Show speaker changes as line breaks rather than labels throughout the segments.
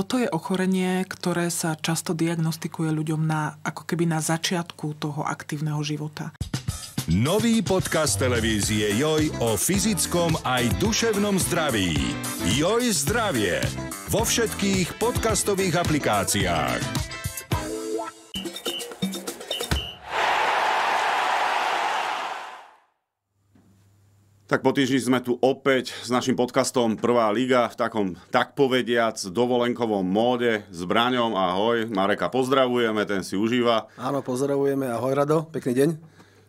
toto je ochorenie, ktoré sa často diagnostikuje ľuďom na, ako keby na začiatku toho aktívneho života.
Nový podcast televízie Joj o fyzickom aj duševnom zdraví. Joj zdravie. Vo všetkých podcastových aplikáciách. Tak po týždni sme tu opäť s našim podcastom Prvá liga v takom, tak povediac, dovolenkovom móde s Braňom. Ahoj, Mareka pozdravujeme, ten si užíva.
Áno, pozdravujeme, ahoj Rado, pekný deň.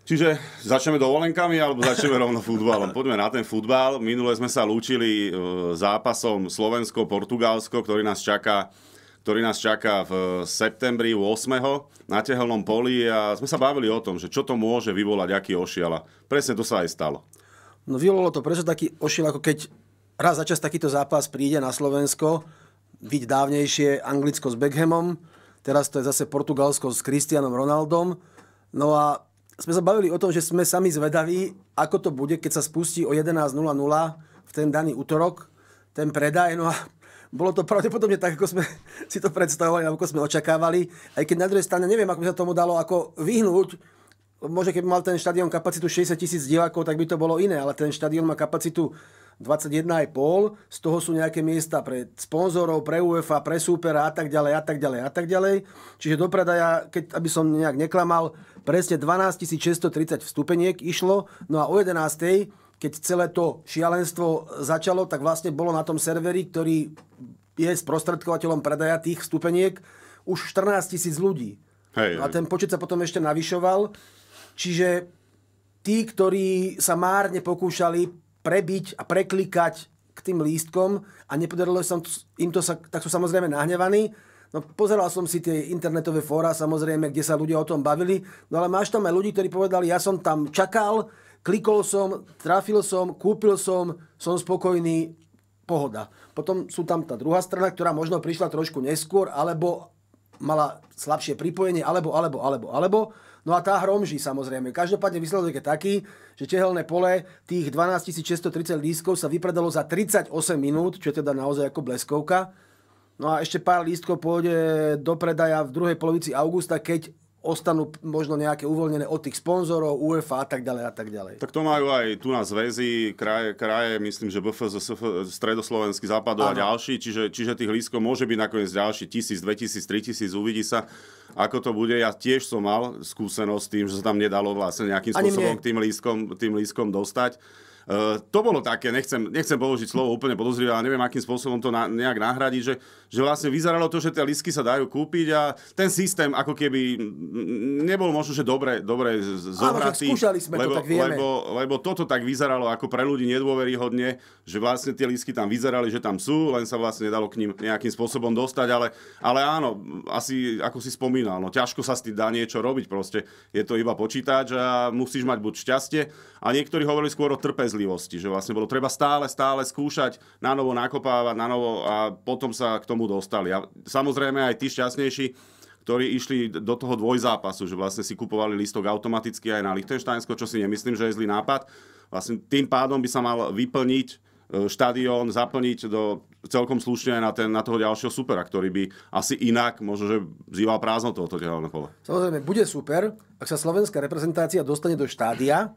Čiže začneme dovolenkami alebo začneme rovno futbalom? Poďme na ten futbal. Minule sme sa lúčili e, zápasom Slovensko-Portugalsko, ktorý nás čaká ktorý nás čaká v septembri 8. na tehelnom poli a sme sa bavili o tom, že čo to môže vyvolať, aký ošiala. Presne to sa aj stalo. No
vyvolalo to preto taký ošiel, ako keď raz za čas takýto zápas príde na Slovensko, byť dávnejšie Anglicko s Beckhamom, teraz to je zase Portugalsko s Cristianom Ronaldom. No a sme sa bavili o tom, že sme sami zvedaví, ako to bude, keď sa spustí o 11.00 v ten daný útorok ten predaj. No a bolo to pravdepodobne tak, ako sme si to predstavovali, ako sme očakávali. Aj keď na druhej strane neviem, ako by sa tomu dalo ako vyhnúť, možno keby mal ten štadión kapacitu 60 tisíc divákov, tak by to bolo iné, ale ten štadión má kapacitu 21,5, z toho sú nejaké miesta pre sponzorov, pre UEFA, pre súpera a tak ďalej a tak ďalej a tak ďalej. Čiže do predaja, keď, aby som nejak neklamal, presne 12 630 vstupeniek išlo, no a o 11 keď celé to šialenstvo začalo, tak vlastne bolo na tom serveri, ktorý je sprostredkovateľom predaja tých vstupeniek, už 14 tisíc ľudí. Hej, a ten počet sa potom ešte navyšoval. Čiže tí, ktorí sa márne pokúšali prebiť a preklikať k tým lístkom a nepodarilo sa im to, sa, tak sú samozrejme nahnevaní. No pozeral som si tie internetové fóra, samozrejme, kde sa ľudia o tom bavili, no ale máš tam aj ľudí, ktorí povedali, ja som tam čakal, klikol som, trafil som, kúpil som, som spokojný, pohoda. Potom sú tam tá druhá strana, ktorá možno prišla trošku neskôr, alebo mala slabšie pripojenie, alebo, alebo, alebo, alebo. No a tá hromží samozrejme. Každopádne výsledok je taký, že tehelné pole tých 12 630 lístkov sa vypredalo za 38 minút, čo je teda naozaj ako bleskovka. No a ešte pár lístkov pôjde do predaja v druhej polovici augusta, keď ostanú možno nejaké uvoľnené od tých sponzorov, UEFA a tak ďalej a tak ďalej.
Tak to majú aj tu na zväzy, kraje, kraje myslím, že BFZ, Stredoslovenský, Západov a ďalší, čiže, čiže tých lískov môže byť nakoniec ďalší tisíc, 2000, 3000, uvidí sa, ako to bude. Ja tiež som mal skúsenosť s tým, že sa tam nedalo vlastne nejakým spôsobom k tým lískom tým lískom dostať. Eh, to bolo také, nechcem, nechcem položiť slovo úplne podozrivé, ale neviem, akým spôsobom to na, nejak nahradiť, že, že vlastne vyzeralo to, že tie lisky sa dajú kúpiť a ten systém ako keby nebol možno, že dobre, dobre zobratý. Áno, skúšali sme lebo, to, tak vieme. Lebo, lebo toto tak vyzeralo ako pre ľudí nedôveryhodne, že vlastne tie lisky tam vyzerali, že tam sú, len sa vlastne nedalo k ním nejakým spôsobom dostať, ale, ale áno, asi ako si spomínal, no ťažko sa s tým dá niečo robiť proste. Je to iba počítač a musíš mať buď šťastie a niektorí hovorili skôr o trpezlí trpezlivosti, že vlastne bolo treba stále, stále skúšať, na novo nakopávať, na novo a potom sa k tomu dostali. A samozrejme aj tí šťastnejší, ktorí išli do toho dvojzápasu, že vlastne si kupovali listok automaticky aj na Liechtensteinsko, čo si nemyslím, že je zlý nápad. Vlastne tým pádom by sa mal vyplniť e, štadión, zaplniť do, celkom slušne na, ten, na toho ďalšieho supera, ktorý by asi inak možno, že zýval prázdno tohoto ďalšieho pole.
Samozrejme, bude super, ak sa slovenská reprezentácia dostane do štádia,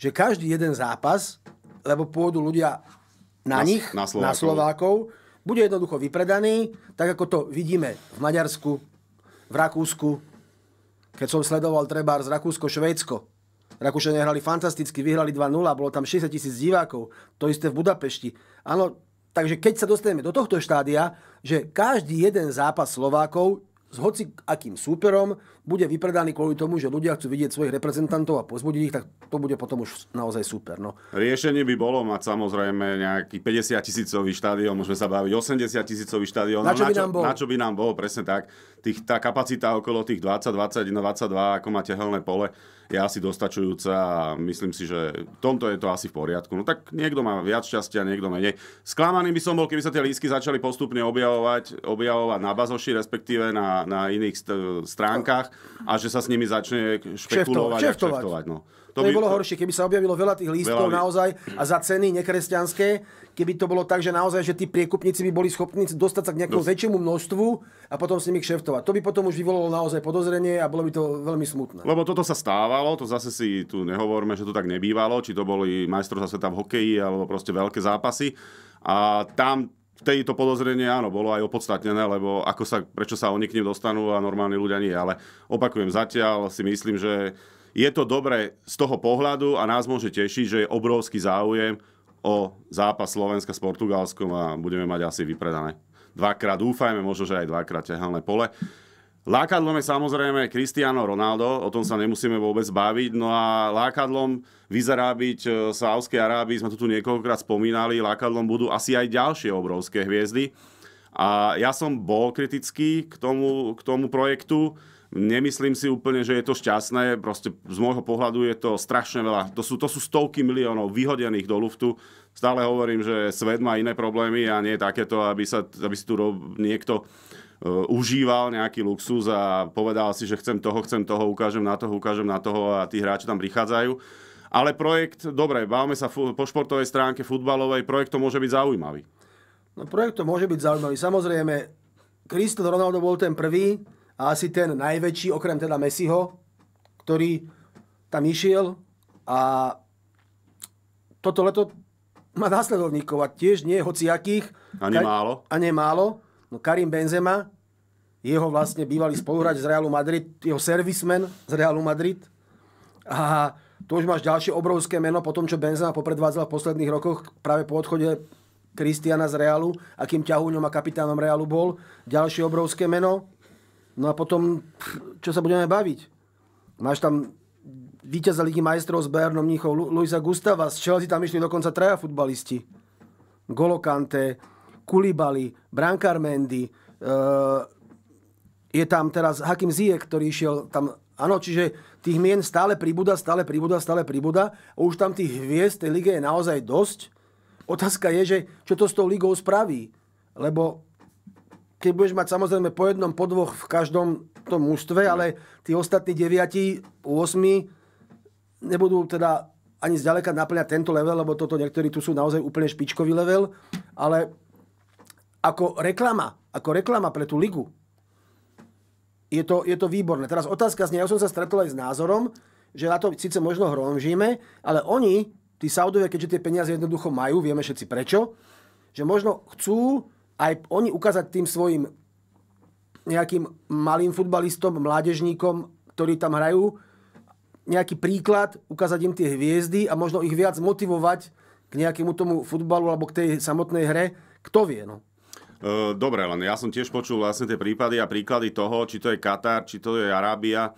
že každý jeden zápas, lebo pôjdu ľudia na, na nich, na Slovákov. na Slovákov, bude jednoducho vypredaný, tak ako to vidíme v Maďarsku, v Rakúsku, keď som sledoval trebár z Rakúsko-Švédsko, Rakúšania hrali fantasticky, vyhrali 2-0, bolo tam 60 tisíc divákov, to isté v Budapešti. Áno, takže keď sa dostaneme do tohto štádia, že každý jeden zápas Slovákov s hoci akým súperom bude vypredaný kvôli tomu, že ľudia chcú vidieť svojich reprezentantov a pozbudiť ich, tak to bude potom už naozaj super. No.
Riešenie by bolo mať samozrejme nejaký 50 tisícový štadión, môžeme sa baviť 80 tisícový štadión. Na no čo, by na, čo, bol? na čo by nám bolo, presne tak. Tých, tá kapacita okolo tých 20, 21, 22, ako má tehelné pole, je asi dostačujúca a myslím si, že v tomto je to asi v poriadku. No tak niekto má viac šťastia, niekto menej. Sklamaný by som bol, keby sa tie lísky začali postupne objavovať, objavovať na bazoši, respektíve na, na iných stránkach a že sa s nimi začne špekulovať šeftovať, a šeftovať. No to, by bolo to...
horšie, keby sa objavilo veľa tých lístkov veľa... naozaj a za ceny nekresťanské, keby to bolo tak, že naozaj, že tí priekupníci by boli schopní dostať sa k nejakému Dost... väčšiemu množstvu a potom s nimi kšeftovať. To by potom už vyvolalo naozaj podozrenie a bolo by to veľmi
smutné. Lebo toto sa stávalo, to zase si tu nehovorme, že to tak nebývalo, či to boli majstrovstvá sveta v hokeji alebo proste veľké zápasy. A tam tejto podozrenie áno, bolo aj opodstatnené, lebo ako sa, prečo sa oni k nim dostanú a normálni ľudia nie. Ale opakujem, zatiaľ si myslím, že je to dobré z toho pohľadu a nás môže tešiť, že je obrovský záujem o zápas Slovenska s Portugalskom a budeme mať asi vypredané. Dvakrát dúfajme, možno, že aj dvakrát ťahalné pole. Lákadlom je samozrejme Cristiano Ronaldo, o tom sa nemusíme vôbec baviť. No a lákadlom vyzerá byť e, Sávskej Arábii, sme to tu niekoľkokrát spomínali, lákadlom budú asi aj ďalšie obrovské hviezdy. A ja som bol kritický k tomu, k tomu projektu, Nemyslím si úplne, že je to šťastné. Proste z môjho pohľadu je to strašne veľa. To sú, to sú stovky miliónov vyhodených do luftu. Stále hovorím, že svet má iné problémy a nie takéto, aby, sa, aby si tu niekto e, užíval nejaký luxus a povedal si, že chcem toho, chcem toho, ukážem na toho, ukážem na toho a tí hráči tam prichádzajú. Ale projekt, dobre, bávame sa po športovej stránke, futbalovej, projekt to môže byť zaujímavý.
No projekt to môže byť zaujímavý. Samozrejme, Cristiano Ronaldo bol ten prvý, a asi ten najväčší, okrem teda Messiho, ktorý tam išiel a toto leto má následovníkov a tiež nie hociakých.
A nemálo.
A nemálo. No Karim Benzema, jeho vlastne bývalý spoluhráč z Realu Madrid, jeho servismen z Realu Madrid. A tu už máš ďalšie obrovské meno po tom, čo Benzema popredvádzal v posledných rokoch práve po odchode Kristiana z Realu, akým ťahúňom a kapitánom Realu bol. Ďalšie obrovské meno. No a potom, čo sa budeme baviť? Máš tam víťaza Ligy majstrov s Bayernom Mníchov Luisa Gustava, z Chelsea tam išli dokonca traja futbalisti. Golokante, Kulibali, Brankar Mendy, e, je tam teraz Hakim ziek, ktorý išiel tam Áno, čiže tých mien stále pribúda, stále pribúda, stále pribúda. Už tam tých hviezd tej lige je naozaj dosť. Otázka je, že čo to s tou ligou spraví. Lebo keď budeš mať samozrejme po jednom, po dvoch v každom tom mužstve, ale tí ostatní 9, osmi, nebudú teda ani zďaleka naplňať tento level, lebo toto niektorí tu sú naozaj úplne špičkový level, ale ako reklama, ako reklama pre tú ligu, je to, je to výborné. Teraz otázka nej, ja som sa stretol aj s názorom, že na to síce možno hromžíme, ale oni, tí Saudovia, keďže tie peniaze jednoducho majú, vieme všetci prečo, že možno chcú aj oni ukázať tým svojim nejakým malým futbalistom, mládežníkom, ktorí tam hrajú, nejaký príklad, ukázať im tie hviezdy a možno ich viac motivovať k nejakému tomu futbalu alebo k tej samotnej hre. Kto vie, no.
Dobre, len ja som tiež počul vlastne tie prípady a príklady toho, či to je Katar, či to je Arábia,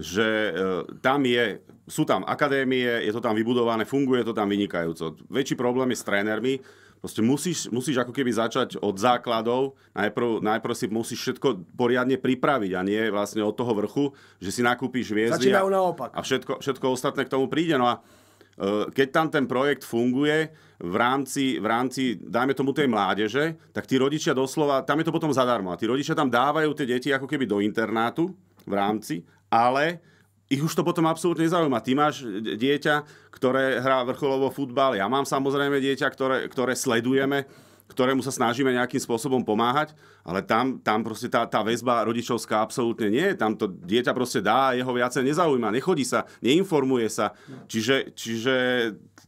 že tam je, sú tam akadémie, je to tam vybudované, funguje to tam vynikajúco. Väčší problém je s trénermi, Proste musíš, musíš ako keby začať od základov, najprv, najprv si musíš všetko poriadne pripraviť a nie vlastne od toho vrchu, že si nakúpíš hviezdy a, naopak. a všetko, všetko ostatné k tomu príde. No a e, keď tam ten projekt funguje v rámci, v rámci, dajme tomu tej mládeže, tak tí rodičia doslova, tam je to potom zadarmo, a tí rodičia tam dávajú tie deti ako keby do internátu v rámci, ale ich už to potom absolútne nezaujíma. Ty máš e, dieťa, ktoré hrá vrcholovo futbal, ja mám samozrejme dieťa, ktoré, ktoré sledujeme, ktorému sa snažíme nejakým spôsobom pomáhať, ale tam, tam proste tá, tá väzba rodičovská absolútne nie je. Tam to dieťa proste dá a jeho viacej nezaujíma, nechodí sa, neinformuje sa. Čiže, čiže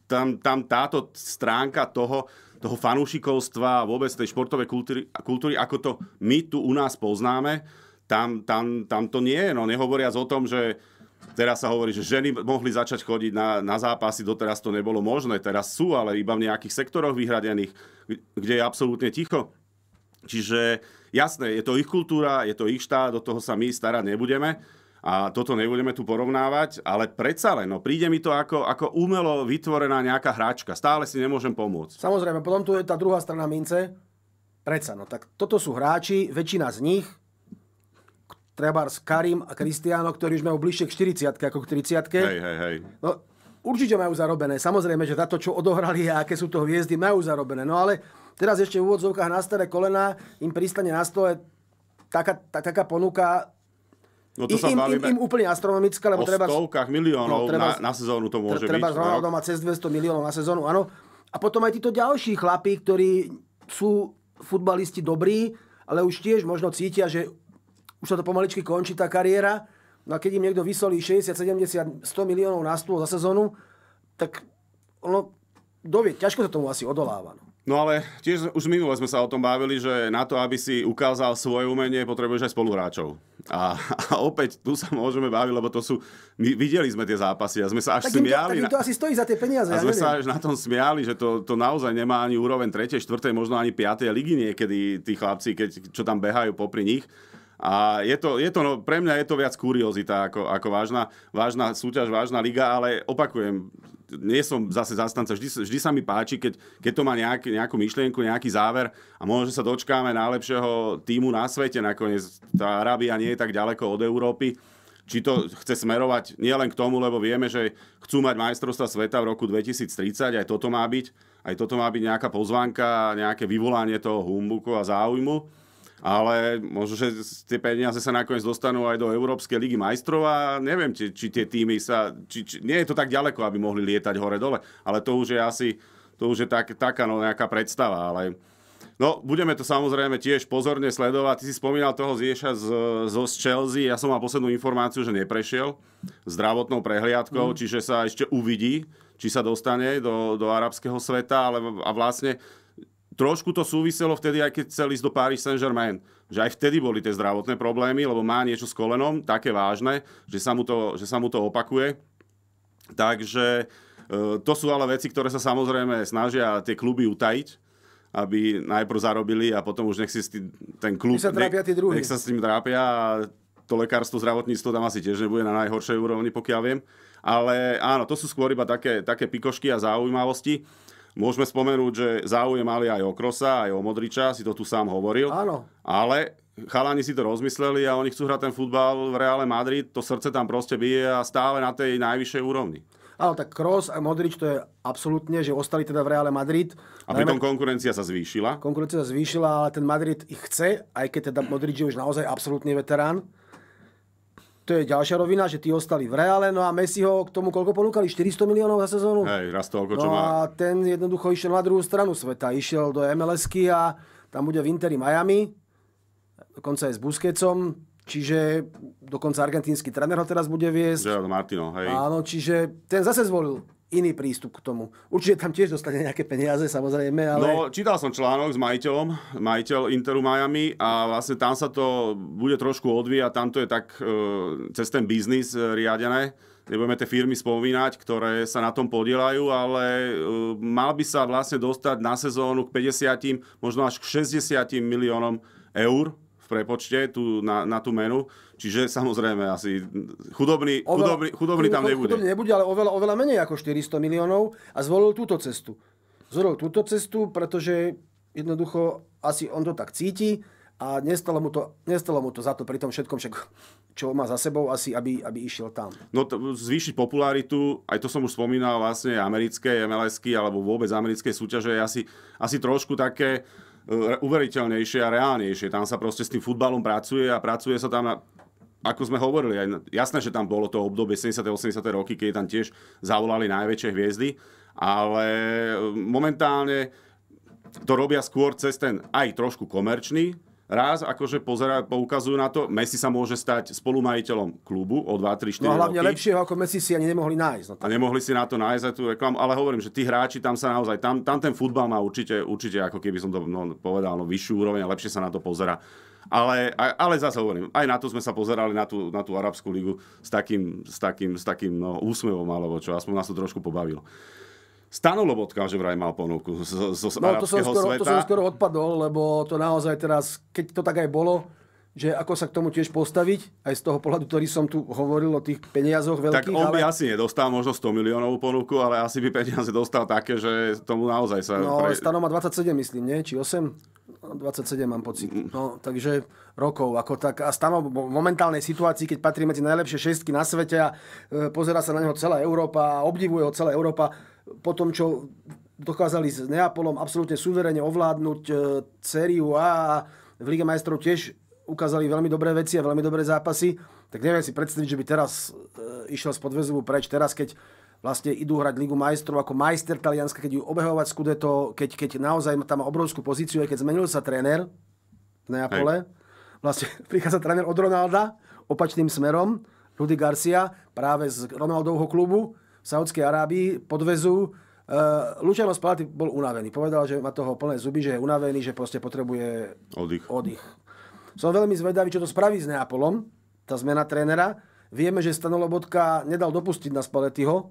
tam, tam táto stránka toho, toho fanúšikovstva a vôbec tej športovej kultúry, kultúry, ako to my tu u nás poznáme, tam, tam, tam to nie je. No, nehovoriac o tom, že Teraz sa hovorí, že ženy mohli začať chodiť na, na zápasy, doteraz to nebolo možné. Teraz sú, ale iba v nejakých sektoroch vyhradených, kde je absolútne ticho. Čiže jasné, je to ich kultúra, je to ich štát, do toho sa my starať nebudeme a toto nebudeme tu porovnávať, ale predsa len, no príde mi to ako, ako umelo vytvorená nejaká hráčka. Stále si nemôžem pomôcť.
Samozrejme, potom tu je tá druhá strana mince. Predsa, no tak toto sú hráči, väčšina z nich, s Karim a Kristiano, ktorí už majú bližšie k 40 ako k 30 hej, hej, hej. No, určite majú zarobené. Samozrejme, že táto, čo odohrali a aké sú to hviezdy, majú zarobené. No ale teraz ešte v úvodzovkách na staré kolena, im pristane na stole taká, tá, taká ponuka
No to sa im, im,
im úplne astronomická, lebo o treba... stovkách
miliónov no, treba, na, na sezónu to môže treba byť. Treba s
no. má cez 200 miliónov na sezónu, áno. A potom aj títo ďalší chlapí, ktorí sú futbalisti dobrí, ale už tiež možno cítia, že už sa to pomaličky končí tá kariéra. No a keď im niekto vysolí 60, 70, 100 miliónov na stôl za sezónu, tak ono, dovie, ťažko sa tomu asi odoláva. No.
No ale tiež už minule sme sa o tom bavili, že na to, aby si ukázal svoje umenie, potrebuješ aj spoluhráčov. A, a opäť tu sa môžeme baviť, lebo to sú... My videli sme tie zápasy a sme sa až tak smiali. to, tak im to
asi stojí za tie peniaze. A ja sme neviem. sa
až na tom smiali, že to, to naozaj nemá ani úroveň 3., 4., možno ani 5. ligy niekedy tí chlapci, keď, čo tam behajú popri nich. A je to, je to no, pre mňa je to viac kuriozita ako, ako vážna, vážna súťaž, vážna liga, ale opakujem, nie som zase zastanca, vždy, vždy sa mi páči, keď, keď to má nejak, nejakú myšlienku, nejaký záver a možno, že sa dočkáme najlepšieho týmu na svete, nakoniec tá Arábia nie je tak ďaleko od Európy, či to chce smerovať nielen k tomu, lebo vieme, že chcú mať majstrovstva sveta v roku 2030, aj toto má byť, aj toto má byť nejaká pozvánka, nejaké vyvolanie toho humbuku a záujmu ale možno, že tie peniaze sa nakoniec dostanú aj do Európskej ligy majstrov a neviem, či, či tie týmy sa... Či, či, nie je to tak ďaleko, aby mohli lietať hore-dole, ale to už je asi... To už je tak, taká no, nejaká predstava, ale... No, budeme to samozrejme tiež pozorne sledovať. Ty si spomínal toho Zieša z, z Chelsea. Ja som mal poslednú informáciu, že neprešiel zdravotnou prehliadkou, mm. čiže sa ešte uvidí, či sa dostane do, do arabského sveta, ale a vlastne Trošku to súviselo vtedy, aj keď chcel ísť do Paris Saint-Germain. Že aj vtedy boli tie zdravotné problémy, lebo má niečo s kolenom, také vážne, že sa mu to, že sa mu to opakuje. Takže e, to sú ale veci, ktoré sa samozrejme snažia tie kluby utajiť aby najprv zarobili a potom už nech si ten klub... Nech sa trápia tí druhí. Nech sa s tým trápia a to lekárstvo, zdravotníctvo tam asi tiež nebude na najhoršej úrovni, pokiaľ viem. Ale áno, to sú skôr iba také, také pikošky a zaujímavosti. Môžeme spomenúť, že záujem mali aj o Krosa, aj o Modriča, si to tu sám hovoril. Áno. Ale chalani si to rozmysleli a oni chcú hrať ten futbal v Reále Madrid, to srdce tam proste bije a stále na tej najvyššej úrovni.
Áno, tak Kroos a Modrič to je absolútne, že ostali teda v Reále Madrid. A pritom
najmä... konkurencia sa zvýšila.
Konkurencia sa zvýšila, ale ten Madrid ich chce, aj keď teda Modrič je už naozaj absolútny veterán to je ďalšia rovina, že tí ostali v Reále, no a Messi ho k tomu, koľko ponúkali? 400 miliónov za sezónu?
Hej, raz toľko, no čo má.
a ten jednoducho išiel na druhú stranu sveta. Išiel do MLSky a tam bude v Interi Miami, dokonca aj s Busquetsom, čiže dokonca argentínsky tréner ho teraz bude viesť.
Gerard Martino, hej. Áno,
čiže ten zase zvolil iný prístup k tomu. Určite tam tiež dostane nejaké peniaze, samozrejme, ale... No,
čítal som článok s majiteľom, majiteľ Interu Miami a vlastne tam sa to bude trošku odvíjať, tam to je tak e, cez ten biznis e, riadené. Nebudeme tie firmy spomínať, ktoré sa na tom podielajú, ale e, mal by sa vlastne dostať na sezónu k 50, možno až k 60 miliónom eur prepočte tú, na, na tú menu. Čiže samozrejme asi chudobný, oveľa, chudobný, chudobný tam nebude. Chudobný
nebude, ale oveľa, oveľa menej ako 400 miliónov a zvolil túto cestu. Zvolil túto cestu, pretože jednoducho asi on to tak cíti a nestalo mu to, nestalo mu to za to pri tom všetkom, však, čo má za sebou asi, aby, aby išiel tam.
No t- zvýšiť popularitu, aj to som už spomínal, vlastne americké MLSky alebo vôbec americké súťaže je asi, asi trošku také, E, uveriteľnejšie a reálnejšie. Tam sa proste s tým futbalom pracuje a pracuje sa tam na ako sme hovorili, aj, jasné, že tam bolo to obdobie 70. 80. roky, keď tam tiež zavolali najväčšie hviezdy, ale e, momentálne to robia skôr cez ten aj trošku komerčný raz akože pozera, poukazujú na to, Messi sa môže stať spolumajiteľom klubu o 2, 3, 4 No hlavne roky.
lepšieho ako Messi si ani nemohli nájsť. No tak.
a nemohli si na to nájsť aj tú reklamu, ale hovorím, že tí hráči tam sa naozaj, tam, tam ten futbal má určite, určite ako keby som to no, povedal, no, vyššiu úroveň a lepšie sa na to pozera. Ale, ale zase hovorím, aj na to sme sa pozerali, na tú, na tú Arabskú ligu s takým, s takým, s takým no, úsmevom, alebo čo, aspoň nás to trošku pobavilo. Stano Lobotka, že vraj mal ponuku zo, z, no, to som, skoro, sveta. to som
skoro odpadol, lebo to naozaj teraz, keď to tak aj bolo, že ako sa k tomu tiež postaviť, aj z toho pohľadu, ktorý som tu hovoril o tých peniazoch veľkých. Tak on by ale...
asi nedostal možno 100 miliónovú ponuku, ale asi by peniaze dostal také, že tomu naozaj sa... No, pre... Stano
má 27, myslím, nie? Či 8? 27 no, mám pocit. Mm. No, takže rokov. Ako tak, a Stano v momentálnej situácii, keď patrí medzi najlepšie šestky na svete a e, pozera sa na neho celá Európa a obdivuje ho celá Európa, po tom, čo dokázali s Neapolom absolútne suverene ovládnuť e, sériu A v Lige majstrov tiež ukázali veľmi dobré veci a veľmi dobré zápasy, tak neviem si predstaviť, že by teraz e, išiel z podvezovu. preč. Teraz, keď vlastne idú hrať Ligu majstrov ako majster Talianska, keď ju obehovať Scudetto, keď, keď naozaj tam má obrovskú pozíciu, aj keď zmenil sa tréner v Neapole, Hej. vlastne prichádza tréner od Ronalda opačným smerom, Rudy Garcia, práve z Ronaldovho klubu, Saudskej Arábii podvezú. Uh, Luciano Spalati bol unavený. Povedal, že má toho plné zuby, že je unavený, že proste potrebuje
oddych. oddych.
Som veľmi zvedavý, čo to spraví s Neapolom, tá zmena trénera. Vieme, že Stanolobotka nedal dopustiť na Spaletiho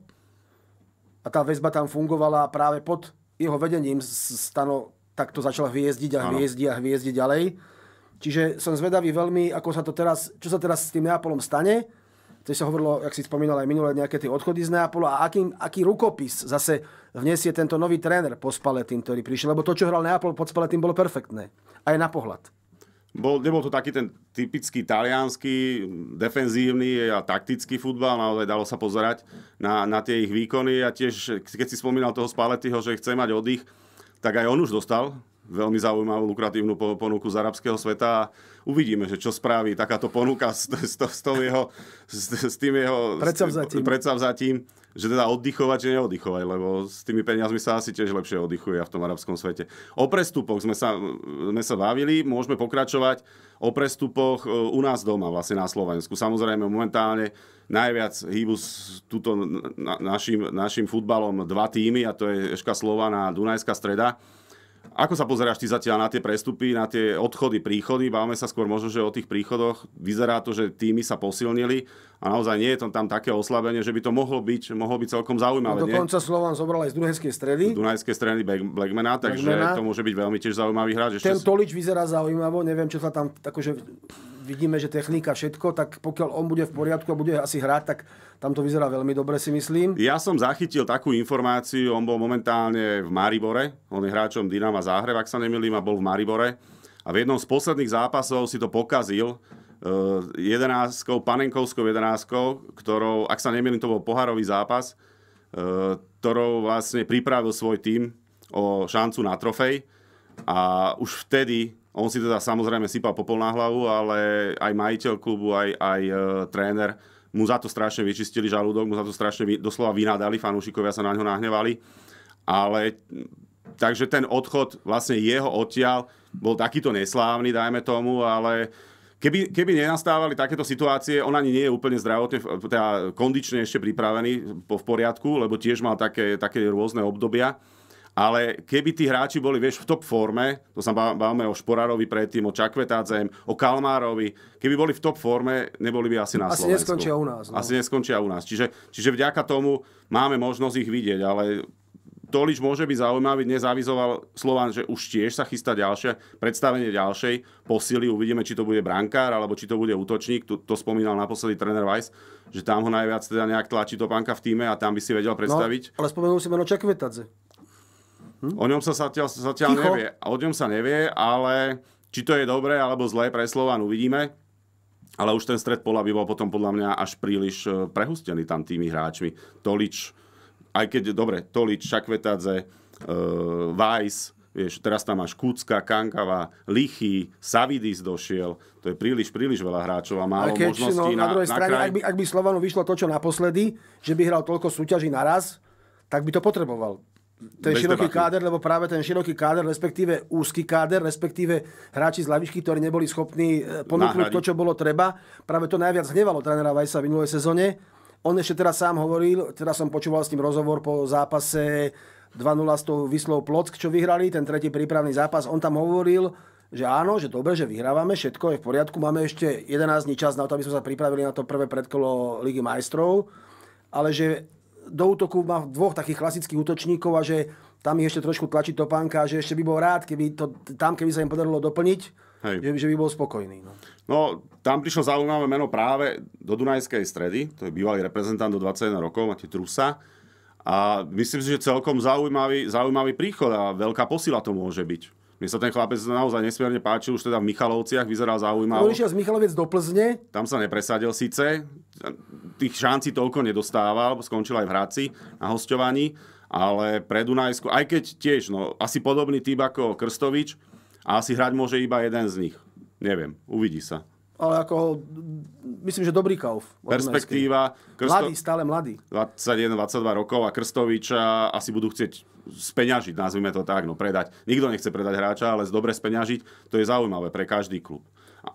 a tá väzba tam fungovala práve pod jeho vedením. Stano takto začal hviezdiť a hviezdi a hviezdi ďalej. Čiže som zvedavý veľmi, ako sa to teraz, čo sa teraz s tým Neapolom stane to sa hovorilo, jak si spomínal aj minulé, nejaké tie odchody z Neapolu a aký, aký rukopis zase vniesie tento nový tréner po Spaletin, ktorý prišiel, lebo to, čo hral Neapol pod Spaletin, bolo perfektné. Aj na pohľad.
Bol, nebol to taký ten typický talianský, defenzívny a taktický futbal, naozaj dalo sa pozerať na, na tie ich výkony a tiež, keď si spomínal toho Spaletyho, že chce mať oddych, tak aj on už dostal veľmi zaujímavú lukratívnu ponuku z arabského sveta a uvidíme, že čo spraví takáto ponuka s, s, s, tom jeho, s, s tým jeho predsavzatím. predsavzatím, že teda oddychovať, že neoddychovať, lebo s tými peniazmi sa asi tiež lepšie oddychuje v tom arabskom svete. O prestupoch sme sa, sme sa bavili, môžeme pokračovať o prestupoch e, u nás doma, vlastne na Slovensku. Samozrejme, momentálne najviac hýbu s túto na, našim, našim futbalom dva týmy, a to je Eška Slovaná a Dunajská streda ako sa pozeráš ty zatiaľ na tie prestupy, na tie odchody, príchody? Bávame sa skôr možno, že o tých príchodoch. Vyzerá to, že týmy sa posilnili a naozaj nie je tam, tam také oslabenie, že by to mohlo byť, mohlo byť celkom zaujímavé. No dokonca Slován zobral aj z Dunajskej stredy. Z Dunajskej stredy Blackmana, takže Blackmana. to môže byť veľmi tiež zaujímavý hráč. Ten
Tolič vyzerá zaujímavo, neviem, čo sa tam akože vidíme, že technika, všetko, tak pokiaľ on bude v poriadku a bude asi hrať, tak tam to vyzerá veľmi dobre, si myslím.
Ja som zachytil takú informáciu, on bol momentálne v Maribore, on je hráčom Dynama Záhreb, ak sa nemýlim, a bol v Maribore. A v jednom z posledných zápasov si to pokazil, eh, jedenáctkou, panenkovskou jedenáctkou, ktorou, ak sa nemýlim, to bol pohárový zápas, eh, ktorou vlastne pripravil svoj tým o šancu na trofej. A už vtedy on si teda samozrejme sypal popol na hlavu, ale aj majiteľ klubu, aj, aj e, tréner mu za to strašne vyčistili žalúdok, mu za to strašne vy, doslova vynadali, fanúšikovia sa na ňo nahnevali. Ale takže ten odchod vlastne jeho odtiaľ bol takýto neslávny, dajme tomu, ale Keby, keby nenastávali takéto situácie, on ani nie je úplne zdravotne, teda kondične ešte pripravený po, v poriadku, lebo tiež mal také, také rôzne obdobia ale keby tí hráči boli, vieš, v top forme, to sa bavíme o Šporárovi predtým, o Čakvetádzem, o Kalmárovi, keby boli v top forme, neboli by asi na asi Slovensku. Asi neskončia u nás. No. Asi neskončia u nás. Čiže, čiže vďaka tomu máme možnosť ich vidieť, ale Tolič môže byť zaujímavý, dnes avizoval Slován, že už tiež sa chystá ďalšie, predstavenie ďalšej posily, uvidíme, či to bude brankár, alebo či to bude útočník, to, to spomínal naposledy tréner Weiss, že tam ho najviac teda nejak tlačí to panka v týme a tam by si vedel no, predstaviť.
No, ale spomenul si meno Čakvetadze.
Hm? O ňom sa zatiaľ, zatiaľ nevie. O ňom sa nevie, ale či to je dobré alebo zlé pre Slovan uvidíme. Ale už ten stred pola by bol potom podľa mňa až príliš e, prehustený tam tými hráčmi. Tolič, aj keď, dobre, Tolič, Šakvetadze, uh, e, Vajs, vieš, teraz tam máš Kucka, Kankava, Lichy, Savidis došiel. To je príliš, príliš veľa hráčov a málo keď, no, možností no, na, na druhej na strane, kraj... ak by,
ak by Slovanu vyšlo to, čo naposledy, že by hral toľko súťaží naraz, tak by to potreboval ten široký debatu. káder, lebo práve ten široký káder, respektíve úzky káder, respektíve hráči z lavičky, ktorí neboli schopní e, ponúknuť to, čo bolo treba. Práve to najviac hnevalo trénera Vajsa v minulej sezóne. On ešte teraz sám hovoril, teraz som počúval s ním rozhovor po zápase 2-0 s tou Vyslou Plock, čo vyhrali, ten tretí prípravný zápas. On tam hovoril, že áno, že dobre, že vyhrávame, všetko je v poriadku, máme ešte 11 dní čas na to, aby sme sa pripravili na to prvé predkolo Ligy majstrov, ale že do útoku má dvoch takých klasických útočníkov a že tam je ešte trošku tlačí topánka a že ešte by bol rád, keby to, tam keby sa im podarilo doplniť, Že, že by bol spokojný.
No. no, tam prišlo zaujímavé meno práve do Dunajskej stredy, to je bývalý reprezentant do 21 rokov, máte Trusa, a myslím si, že celkom zaujímavý, zaujímavý príchod a veľká posila to môže byť. Mne sa ten chlapec naozaj nesmierne páčil, už teda v Michalovciach vyzeral zaujímavý. On išiel
z Michaloviec do Plzne.
Tam sa nepresadil síce, tých šancí toľko nedostával, skončil aj v Hradci na hostovaní, ale pre Dunajsku, aj keď tiež, no, asi podobný typ ako Krstovič, a asi hrať môže iba jeden z nich. Neviem, uvidí sa
ale ako, myslím, že dobrý kauf. Perspektíva. Krsto... Mladý, stále mladý.
21-22 rokov a Krstoviča asi budú chcieť speňažiť, nazvime to tak, no predať. Nikto nechce predať hráča, ale z dobre speňažiť, to je zaujímavé pre každý klub.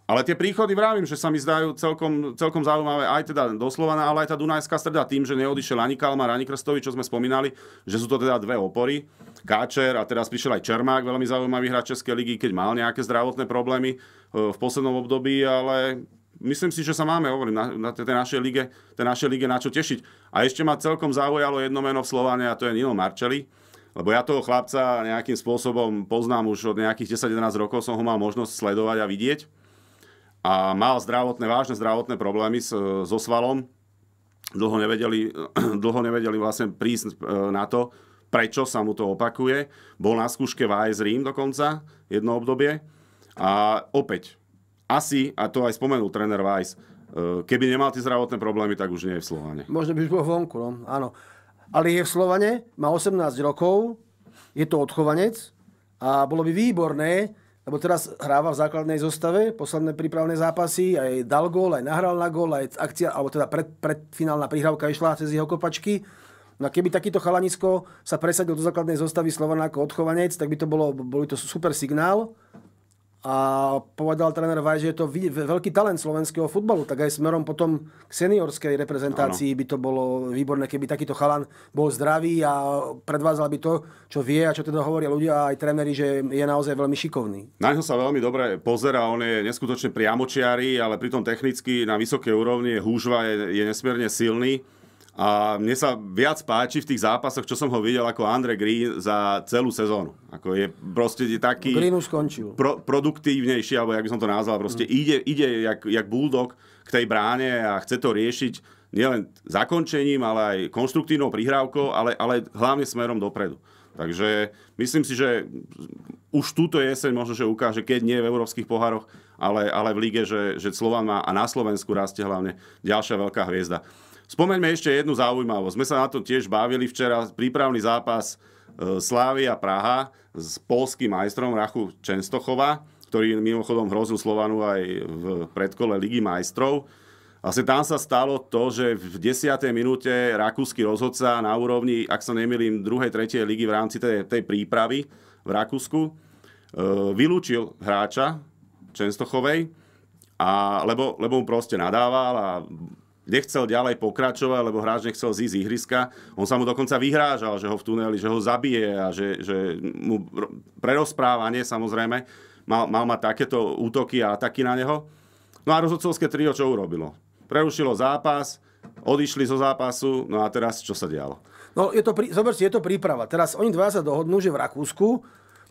Ale tie príchody vravím, že sa mi zdajú celkom, celkom zaujímavé aj teda doslovaná, ale aj tá Dunajská streda tým, že neodišiel ani Kalmar, ani Krstovi, čo sme spomínali, že sú to teda dve opory. Káčer a teraz prišiel aj Čermák, veľmi zaujímavý hráč Českej ligy, keď mal nejaké zdravotné problémy e, v poslednom období, ale myslím si, že sa máme, hovorím, na, na tej našej lige, tej našej lige na čo tešiť. A ešte ma celkom zaujalo jedno meno v Slovane a to je Nino Marčeli. Lebo ja toho chlapca nejakým spôsobom poznám už od nejakých 10-11 rokov, som ho mal možnosť sledovať a vidieť a mal zdravotné, vážne zdravotné problémy s, so svalom. Dlho nevedeli, dlho nevedeli vlastne prísť e, na to, prečo sa mu to opakuje. Bol na skúške v AS Rím dokonca, jedno obdobie. A opäť, asi, a to aj spomenul tréner Weiss, e, keby nemal tie zdravotné problémy, tak už nie je v Slovane.
Možno by už bol vonku, no. áno. Ale je v Slovane, má 18 rokov, je to odchovanec a bolo by výborné, lebo teraz hráva v základnej zostave posledné prípravné zápasy, aj dal gól, aj nahral na gól, aj akcia, alebo teda pred, predfinálna prihrávka išla cez jeho kopačky. No a keby takýto chalanisko sa presadil do základnej zostavy Slovan ako odchovanec, tak by to bolo, boli to super signál. A povedal tréner Vaj, že je to veľký talent slovenského futbalu, tak aj smerom potom k seniorskej reprezentácii ano. by to bolo výborné, keby takýto chalan bol zdravý a predvázal by to, čo vie a čo teda hovoria ľudia aj tréneri, že je naozaj veľmi šikovný.
Na ňo sa veľmi dobre pozera, on je neskutočne priamočiarý, ale pritom technicky na vysokej úrovni je húžva, je, je nesmierne silný. A mne sa viac páči v tých zápasoch, čo som ho videl ako Andre Green za celú sezónu. Ako je proste je taký... Green
už skončil. Pro,
produktívnejší, alebo jak by som to nazval, proste mm. ide, ide jak, jak bulldog k tej bráne a chce to riešiť nielen zakončením, ale aj konštruktívnou prihrávkou, ale, ale hlavne smerom dopredu. Takže myslím si, že už túto jeseň možno, že ukáže, keď nie v európskych pohároch, ale, ale v lige, že, že Slovan má a na Slovensku rastie hlavne ďalšia veľká hviezda. Spomeňme ešte jednu zaujímavosť. Sme sa na to tiež bavili včera. Prípravný zápas e, Slávia Praha s polským majstrom Rachu Čenstochova, ktorý mimochodom hrozil Slovanu aj v predkole Ligy majstrov. Asi tam sa stalo to, že v 10. minúte rakúsky rozhodca na úrovni, ak sa nemýlim, 2. 3. ligy v rámci tej, tej prípravy v Rakúsku e, vylúčil hráča Čenstochovej, a, lebo, lebo mu proste nadával a nechcel ďalej pokračovať, lebo hráč nechcel zísť z ihriska. On sa mu dokonca vyhrážal, že ho v tuneli, že ho zabije a že, že mu prerozprávanie samozrejme mal, mal mať takéto útoky a ataky na neho. No a rozhodcovské trio čo urobilo? Prerušilo zápas, odišli zo zápasu, no a teraz čo sa dialo? No, je to, zober si, je to príprava. Teraz oni dva sa dohodnú, že v
Rakúsku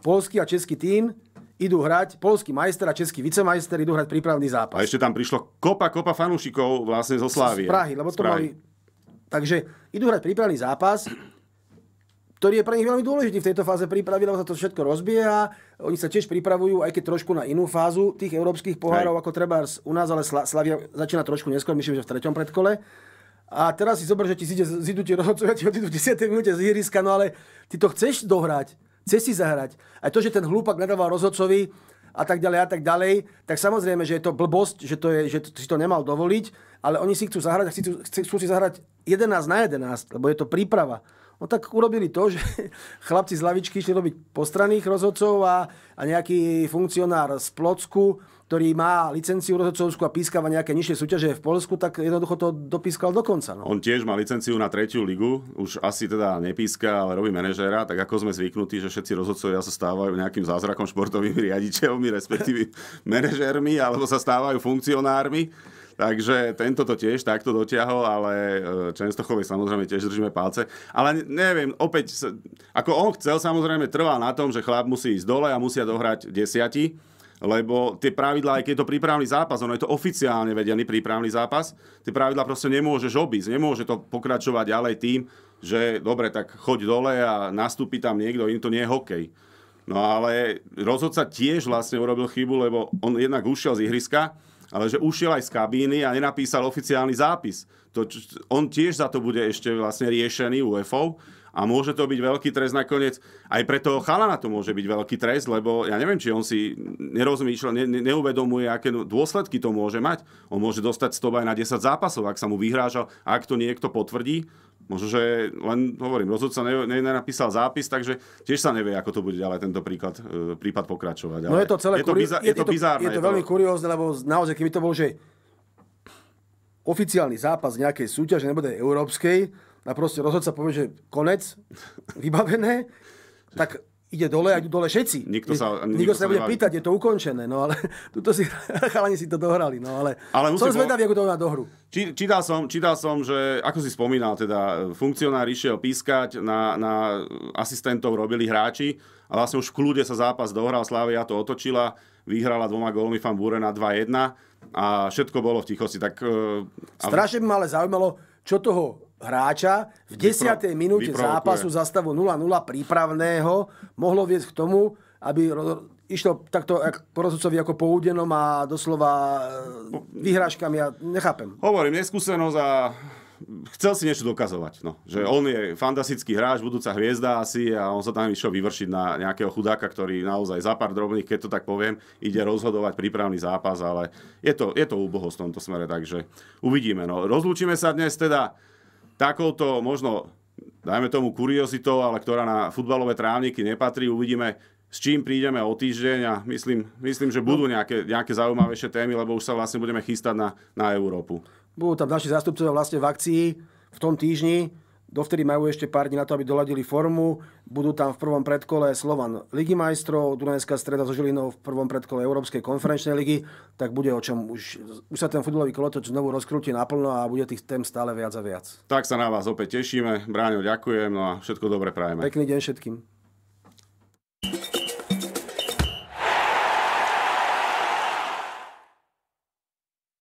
polský a český tým idú hrať polský majster a český vicemajster, idú hrať
prípravný zápas. A ešte tam prišlo kopa, kopa fanúšikov vlastne zo Slávie. Z Prahy, lebo to Prahy.
mali... Takže idú hrať prípravný zápas, ktorý je pre nich veľmi dôležitý v tejto fáze prípravy, lebo sa to všetko rozbieha. Oni sa tiež pripravujú, aj keď trošku na inú fázu tých európskych pohárov, Hej. ako treba u nás, ale Slavia začína trošku neskôr, myslím, že v treťom predkole. A teraz si zober, že ti zidú zídu ti rozhodcovia, ti v 10. minúte z ihriska, no ale ty to chceš dohrať. Chce si zahrať. A to, že ten hlupak nadával rozhodcovi a tak ďalej a tak ďalej, tak samozrejme, že je to blbosť, že, to je, že si to nemal dovoliť, ale oni si chcú zahrať a chcú, chcú si zahrať 11 na 11, lebo je to príprava. No tak urobili to, že chlapci z lavičky išli robiť postranných rozhodcov a, a nejaký funkcionár z Plocku ktorý má licenciu rozhodcovskú a pískava nejaké nižšie súťaže v Polsku, tak jednoducho to dopískal do konca. No.
On tiež má licenciu na tretiu ligu, už asi teda nepíska, ale robí manažéra, tak ako sme zvyknutí, že všetci rozhodcovia sa stávajú nejakým zázrakom športovými riaditeľmi, respektíve manažérmi, alebo sa stávajú funkcionármi. Takže tento to tiež takto dotiahol, ale e, Čenstochovi samozrejme tiež držíme palce. Ale neviem, opäť, ako on chcel, samozrejme trval na tom, že chlap musí ísť dole a musia dohrať desiati lebo tie pravidlá, aj keď je to prípravný zápas, ono je to oficiálne vedený prípravný zápas, tie pravidlá proste nemôžeš obísť, nemôže to pokračovať ďalej tým, že dobre, tak choď dole a nastúpi tam niekto, im to nie je hokej. No ale rozhodca tiež vlastne urobil chybu, lebo on jednak ušiel z ihriska, ale že ušiel aj z kabíny a nenapísal oficiálny zápis. To, on tiež za to bude ešte vlastne riešený UFO, a môže to byť veľký trest nakoniec. Aj pre toho chalana to môže byť veľký trest, lebo ja neviem, či on si nerozmýšľa, ne, neuvedomuje, aké no- dôsledky to môže mať. On môže dostať stop aj na 10 zápasov, ak sa mu vyhrážal, ak to niekto potvrdí. Možno, že len hovorím, rozhodca nenapísal zápis, takže tiež sa nevie, ako to bude ďalej tento príklad, e, prípad pokračovať. Ale no je to celé je to, biza- je, je to, bizárne. Je to, je to veľmi
kuriózne, lebo naozaj, keby to bol, že oficiálny zápas nejakej súťaže, nebude európskej, a proste rozhodca povie, že konec, vybavené, tak
ide dole a idú dole všetci. Nikto sa, nikto, nikto sa nebude pýtať,
je to ukončené. No ale tuto si, chalani si to dohrali. No ale, ale som zvedavý, ako to na dohru.
Či, čítal, som, čítal som, že ako si spomínal, teda funkcionár išiel pískať, na, na asistentov robili hráči a vlastne už v kľude sa zápas dohral, Slavia to otočila, vyhrala dvoma gólmi Fambúre na 2-1 a všetko bolo v tichosti. Tak, uh, Strašne
by ma ale zaujímalo, čo toho hráča v 10. Vypro... minúte vyprovokuje. zápasu za stavu 0-0 prípravného mohlo viesť k tomu, aby išlo takto po rozhodcovi ako po údenom a doslova e, vyhrážkami ja nechápem.
Hovorím, neskúsenosť a chcel si niečo dokazovať. No. Že on je fantastický hráč, budúca hviezda asi a on sa tam išiel vyvršiť na nejakého chudáka, ktorý naozaj za pár drobných, keď to tak poviem, ide rozhodovať prípravný zápas, ale je to, je to úbohosť v tomto smere, takže uvidíme. No. Rozlúčime sa dnes teda takouto možno, dajme tomu kuriozitou, ale ktorá na futbalové trávniky nepatrí, uvidíme, s čím prídeme o týždeň a myslím, myslím že budú no. nejaké, nejaké zaujímavejšie témy, lebo už sa vlastne budeme chystať na, na Európu.
Budú tam naši zástupcovia vlastne v akcii v tom týždni Dovtedy majú ešte pár dní na to, aby doladili formu. Budú tam v prvom predkole Slovan Ligy majstrov, Dunajská streda so Žilinou v prvom predkole Európskej konferenčnej ligy, tak bude o čom. Už, už sa ten futbalový kolotoč znovu rozkrúti naplno a bude tých tém stále viac a viac.
Tak sa na vás opäť tešíme. Bráňo, ďakujem no a všetko dobre prajeme. Pekný
deň všetkým.